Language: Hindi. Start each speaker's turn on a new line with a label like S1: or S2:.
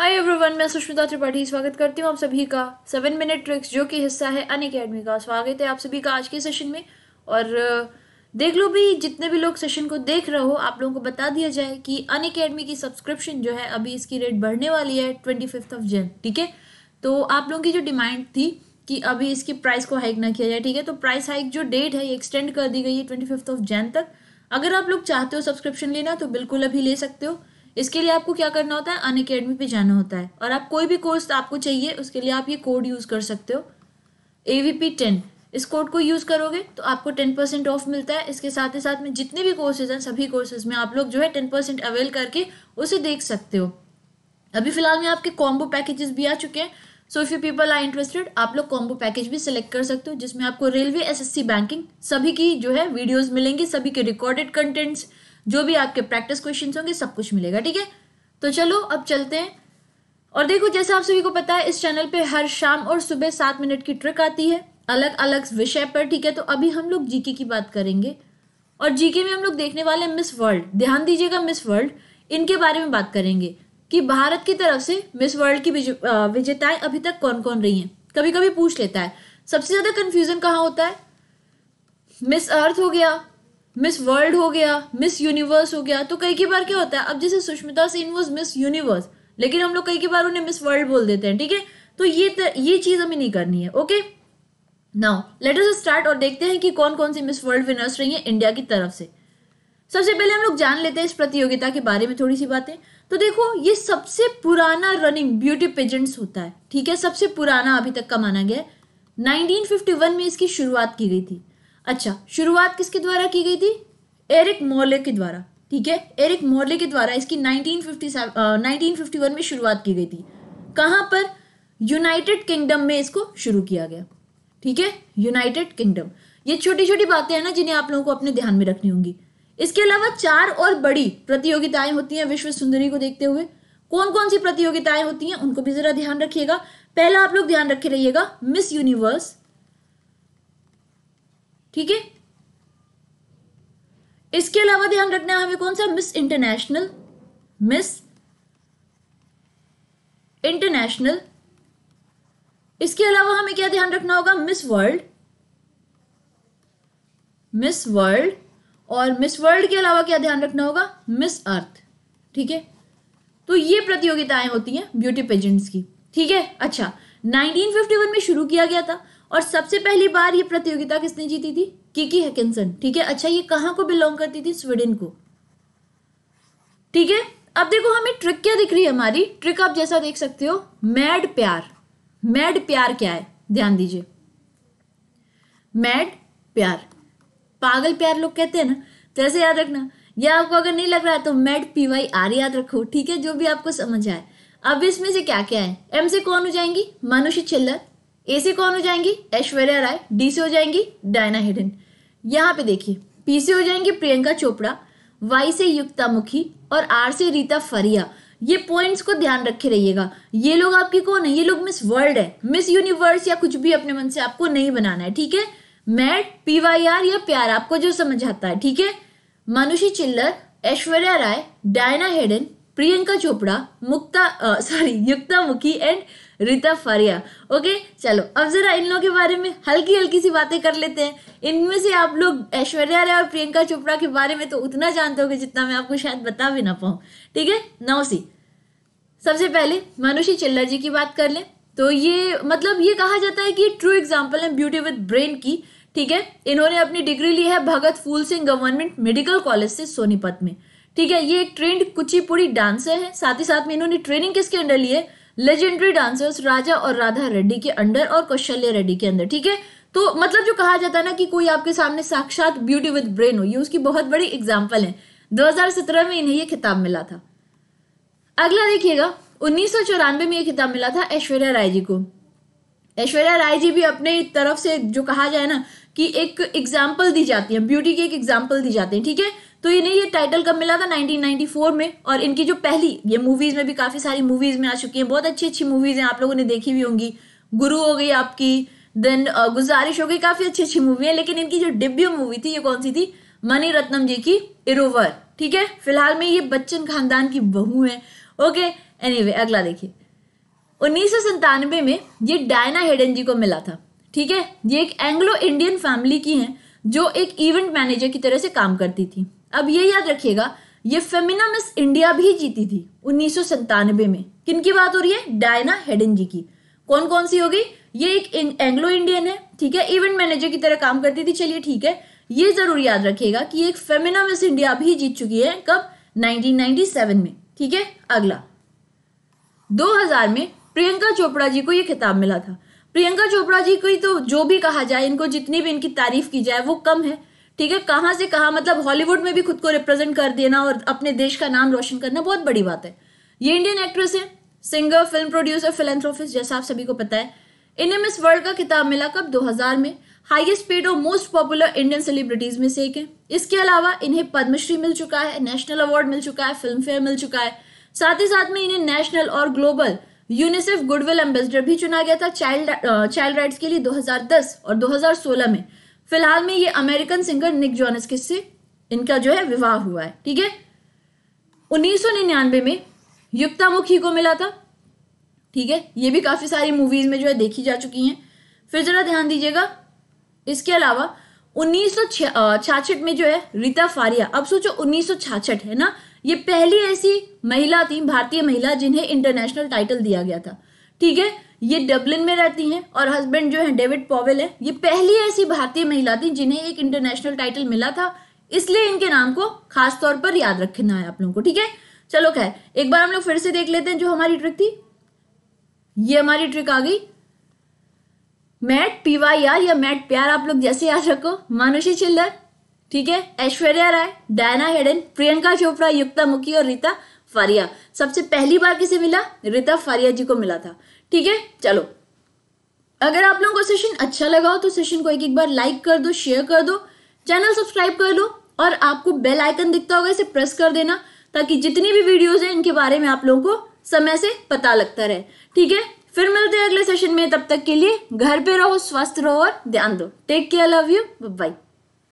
S1: हाय एवरीवन मैं सुष्मिता त्रिपाठी स्वागत करती हूँ आप सभी का सेवन मिनट ट्रिक्स जो कि हिस्सा है अन अकेडमी का स्वागत है आप सभी का आज के सेशन में और देख लो भी जितने भी लोग सेशन को देख रहे हो आप लोगों को बता दिया जाए कि अन अकेडमी की सब्सक्रिप्शन जो है अभी इसकी रेट बढ़ने वाली है ट्वेंटी फिफ्थ ऑफ जैन ठीक है तो आप लोगों की जो डिमांड थी कि अभी इसकी प्राइस को हाइक ना किया जाए ठीक है तो प्राइस हाइक जो डेट है ये एक्सटेंड कर दी गई है ट्वेंटी फिफ्थ ऑफ जैन तक अगर आप लोग चाहते हो सब्सक्रिप्शन लेना तो बिल्कुल अभी ले सकते हो इसके लिए आपको क्या करना होता है अन अकेडमी पर जाना होता है और आप कोई भी कोर्स आपको चाहिए उसके लिए आप ये कोड यूज़ कर सकते हो ए वी पी टेन इस कोड को यूज़ करोगे तो आपको टेन परसेंट ऑफ मिलता है इसके साथ ही साथ में जितने भी कोर्सेज हैं सभी कोर्सेज में आप लोग जो है टेन परसेंट अवेल करके उसे देख सकते हो अभी फिलहाल में आपके कॉम्बो पैकेजेस भी आ चुके हैं so if you people are interested आप लोग कॉम्बो पैकेज भी सिलेक्ट कर सकते हो जिसमें आपको रेलवे एसएससी बैंकिंग सभी की जो है वीडियोस मिलेंगी सभी के रिकॉर्डेड कंटेंट्स जो भी आपके प्रैक्टिस क्वेश्चन होंगे सब कुछ मिलेगा ठीक है तो चलो अब चलते हैं और देखो जैसा आप सभी को पता है इस चैनल पे हर शाम और सुबह सात मिनट की ट्रिक आती है अलग अलग विषय पर ठीक है तो अभी हम लोग जीके की बात करेंगे और जीके में हम लोग देखने वाले मिस वर्ल्ड ध्यान दीजिएगा मिस वर्ल्ड इनके बारे में बात करेंगे कि भारत की तरफ से मिस वर्ल्ड की विजेताएं अभी तक कौन कौन रही हैं कभी कभी पूछ लेता है सबसे ज़्यादा कन्फ्यूज़न कहाँ होता है मिस अर्थ हो गया मिस वर्ल्ड हो गया मिस यूनिवर्स हो गया तो कई की बार क्या होता है अब जैसे Sushmita Sen was miss universe लेकिन हम लोग कई की बार उन्हें मिस वर्ल्ड बोल देते हैं ठीक है तो ये तर, ये चीज़ हमें नहीं करनी है okay now let us start और देखते हैं कि कौन कौन सी मिस वर्ल्ड विनर्स रही है इंडिया की तरफ से सबसे पहले हम लोग जान लेते हैं इस प्रतियोगिता के बारे में थोड़ी सी बातें तो देखो ये सबसे पुराना रनिंग ब्यूटी पेजेंट्स होता है ठीक है सबसे पुराना अभी तक का माना गया है 1951 में इसकी शुरुआत की गई थी अच्छा शुरुआत किसके द्वारा की गई थी एरिक मोहले के द्वारा ठीक है एरिक मोहले के द्वारा इसकी 1957 1951 में शुरुआत की गई थी कहाँ पर यूनाइटेड किंगडम में इसको शुरू किया गया ठीक है यूनाइटेड किंगडम ये छोटी छोटी बातें हैं ना जिन्हें आप लोगों को अपने ध्यान में रखनी होंगी इसके अलावा चार और बड़ी प्रतियोगिताएं होती हैं विश्व सुंदरी को देखते हुए कौन कौन सी प्रतियोगिताएं होती हैं उनको भी जरा ध्यान रखिएगा पहला आप लोग ध्यान रखे रहिएगा मिस यूनिवर्स ठीक है इसके अलावा ध्यान रखना हमें कौन सा मिस इंटरनेशनल मिस इंटरनेशनल इसके अलावा हमें क्या ध्यान रखना होगा मिस वर्ल्ड मिस वर्ल्ड और मिस वर्ल्ड के अलावा क्या ध्यान रखना होगा मिस अर्थ ठीक है तो ये प्रतियोगिताएं होती हैं ब्यूटी पेजेंट्स की ठीक है अच्छा 1951 में शुरू किया गया था और सबसे पहली बार ये प्रतियोगिता किसने जीती थी किकी हैकिंसन ठीक है अच्छा ये कहाँ को बिलोंग करती थी स्वीडन को ठीक है अब देखो हमें ट्रिक क्या दिख रही है हमारी ट्रिक आप जैसा देख सकते हो मैड प्यार मैड प्यार क्या है ध्यान दीजिए मैड प्यार पागल प्यार लोग कहते हैं ना तो ऐसे याद रखना या आपको अगर नहीं लग रहा है तो मेड पी वाई आर याद रखो ठीक है जो भी आपको समझ आए अब इसमें से क्या क्या है एम से कौन हो जाएंगी मानुषी चिल्लर ए से कौन हो जाएंगी ऐश्वर्या राय डी से हो जाएंगी डायना हिडन यहाँ पे देखिए पी से हो जाएंगी प्रियंका चोपड़ा वाई से युक्ता मुखी और आर से रीता फरिया ये पॉइंट्स को ध्यान रखे रहिएगा ये लोग आपकी कौन है ये लोग मिस वर्ल्ड है मिस यूनिवर्स या कुछ भी अपने मन से आपको नहीं बनाना है ठीक है मैट पी वाई आर या प्यार आपको जो समझ आता है ठीक है Manushi Chhillar Aishwarya Rai Diana Hayden Priyanka Chopra Mukta sorry Yukta Mookhey and Rita Faria okay चलो अब जरा इन लोगों के बारे में हल्की हल्की सी बातें कर लेते हैं इनमें से आप लोग ऐश्वर्या राय और प्रियंका चोपड़ा के बारे में तो उतना जानते हो जितना मैं आपको शायद बता भी ना पाऊँ ठीक है नौ सी सबसे पहले मानुषी चिल्लर जी की बात कर लें तो ये मतलब ये कहा जाता है कि ट्रू एग्जाम्पल है ब्यूटी विद ब्रेन की ठीक है इन्होंने अपनी डिग्री ली है Bhagat Phool Singh government medical college से सोनीपत में ठीक है ये एक ट्रेंड कुचिपुड़ी डांसर है साथ ही साथ में इन्होंने ट्रेनिंग किसके अंडर ली है लेजेंडरी डांसर्स राजा और राधा रेड्डी के अंडर और कौशल्या रेड्डी के अंदर ठीक है तो मतलब जो कहा जाता है ना कि कोई आपके सामने साक्षात ब्यूटी विद ब्रेन हो ये उसकी बहुत बड़ी एग्जाम्पल है 2017 में इन्हें ये खिताब मिला था अगला देखिएगा उन्नीस में ये खिताब मिला था ऐश्वर्या राय जी को ऐश्वर्या राय जी भी अपने तरफ से जो कहा जाए ना कि एक एग्जाम्पल दी जाती है ब्यूटी की एक एग्जाम्पल दी जाती है ठीक है तो इन्हें ये टाइटल कब मिला था 1994 में और इनकी जो पहली ये मूवीज़ में भी काफ़ी सारी मूवीज़ में आ चुकी हैं बहुत अच्छी अच्छी मूवीज़ हैं आप लोगों ने देखी भी होंगी गुरु हो गई आपकी देन गुजारिश हो गई काफ़ी अच्छी अच्छी मूवी है लेकिन इनकी जो डिब्यू मूवी थी ये कौन सी थी मनी रत्नम जी की इरोवर ठीक है फिलहाल में ये बच्चन खानदान की बहू है ओके एनी anyway, अगला देखिए उन्नीस में ये डायना हेडन जी को मिला था ठीक है ये एक एंग्लो इंडियन फैमिली की हैं जो एक इवेंट मैनेजर की तरह से काम करती थी अब ये याद रखिएगा ये फेमिना मिस इंडिया भी जीती थी उन्नीस में किन की बात हो रही है डायना हेडन जी की कौन कौन सी हो गई ये एक एंग्लो इंडियन है ठीक है इवेंट मैनेजर की तरह काम करती थी चलिए ठीक है ये जरूर याद रखिएगा कि एक फेमिना मिस इंडिया भी जीत चुकी है कब 1997 में ठीक है अगला 2000 में प्रियंका चोपड़ा जी को ये खिताब मिला था प्रियंका चोपड़ा जी की तो जो भी कहा जाए इनको जितनी भी इनकी तारीफ की जाए वो कम है ठीक है कहां से कहा मतलब हॉलीवुड में भी खुद को रिप्रेजेंट कर देना और अपने देश का नाम रोशन करना बहुत बड़ी बात है ये इंडियन एक्ट्रेस है सिंगर फिल्म प्रोड्यूसर फिलेंथ्रोफिस जैसा आप सभी को पता है इन्हें मिस वर्ल्ड का खिताब मिला कब 2000 में हाईएस्ट पेड और मोस्ट पॉपुलर इंडियन सेलिब्रिटीज में से एक है इसके अलावा इन्हें पद्मश्री मिल चुका है नेशनल अवार्ड मिल चुका है फिल्म फेयर मिल चुका है साथ ही साथ में इन्हें नेशनल और ग्लोबल यूनिसेफ गुडविल एम्बेसडर भी चुना गया था चाइल्ड चाइल्ड राइट्स के लिए 2010 और 2016 में फिलहाल में ये अमेरिकन सिंगर निक जॉनस किससे इनका जो है विवाह हुआ है ठीक है उन्नीस में युक्ता मुखी को मिला था ठीक है ये भी काफ़ी सारी मूवीज़ में जो है देखी जा चुकी हैं फिर ज़रा ध्यान दीजिएगा इसके अलावा उन्नीस सौ में जो है रीता फारिया अब सोचो उन्नीस है ना ये पहली ऐसी महिला थी भारतीय महिला जिन्हें इंटरनेशनल टाइटल दिया गया था ठीक है ये डब्लिन में रहती हैं और हस्बैंड जो है डेविड पॉवेल है ये पहली ऐसी भारतीय महिला थी जिन्हें एक इंटरनेशनल टाइटल मिला था इसलिए इनके नाम को खास तौर पर याद रखना है आप लोगों को ठीक है चलो खैर एक बार हम लोग फिर से देख लेते हैं जो हमारी ट्रिक थी ये हमारी ट्रिक आ गई मैट पीवाई आर या मैट प्यार आप लोग जैसे याद रखो मानुषी चिल्लर ठीक है ऐश्वर्या राय डायना हेडन प्रियंका चोपड़ा युक्ता मुखी और रीता फारिया सबसे पहली बार किसे मिला रिता फारिया जी को मिला था ठीक है चलो अगर आप लोगों को सेशन अच्छा लगा हो तो सेशन को एक एक बार लाइक कर दो शेयर कर दो चैनल सब्सक्राइब कर लो और आपको बेल आइकन दिखता होगा इसे प्रेस कर देना ताकि जितनी भी वीडियोस हैं इनके बारे में आप लोगों को समय से पता लगता रहे ठीक है फिर मिलते हैं अगले सेशन में तब तक के लिए घर पे रहो स्वस्थ रहो और ध्यान दो take care love you bye